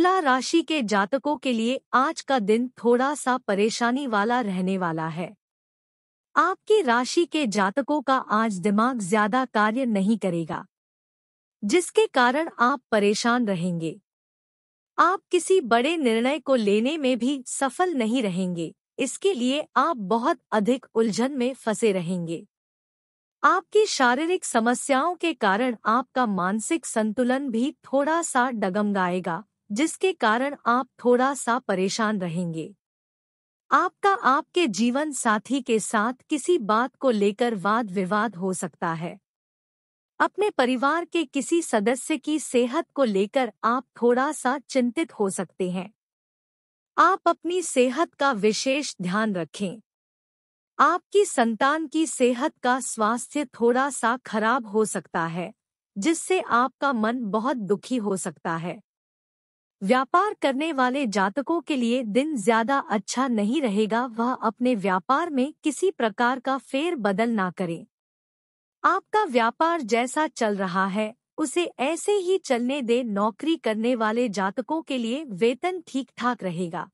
तुला राशि के जातकों के लिए आज का दिन थोड़ा सा परेशानी वाला रहने वाला है आपकी राशि के जातकों का आज दिमाग ज्यादा कार्य नहीं करेगा जिसके कारण आप परेशान रहेंगे आप किसी बड़े निर्णय को लेने में भी सफल नहीं रहेंगे इसके लिए आप बहुत अधिक उलझन में फंसे रहेंगे आपकी शारीरिक समस्याओं के कारण आपका मानसिक संतुलन भी थोड़ा सा डगमगाएगा जिसके कारण आप थोड़ा सा परेशान रहेंगे आपका आपके जीवन साथी के साथ किसी बात को लेकर वाद विवाद हो सकता है अपने परिवार के किसी सदस्य की सेहत को लेकर आप थोड़ा सा चिंतित हो सकते हैं आप अपनी सेहत का विशेष ध्यान रखें आपकी संतान की सेहत का स्वास्थ्य थोड़ा सा खराब हो सकता है जिससे आपका मन बहुत दुखी हो सकता है व्यापार करने वाले जातकों के लिए दिन ज्यादा अच्छा नहीं रहेगा वह अपने व्यापार में किसी प्रकार का फेर बदल ना करें आपका व्यापार जैसा चल रहा है उसे ऐसे ही चलने दे नौकरी करने वाले जातकों के लिए वेतन ठीक ठाक रहेगा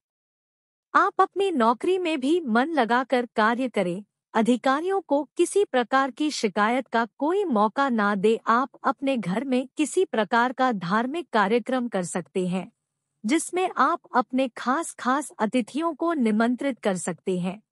आप अपनी नौकरी में भी मन लगाकर कार्य करें अधिकारियों को किसी प्रकार की शिकायत का कोई मौका ना दे आप अपने घर में किसी प्रकार का धार्मिक कार्यक्रम कर सकते हैं जिसमें आप अपने खास खास अतिथियों को निमंत्रित कर सकते हैं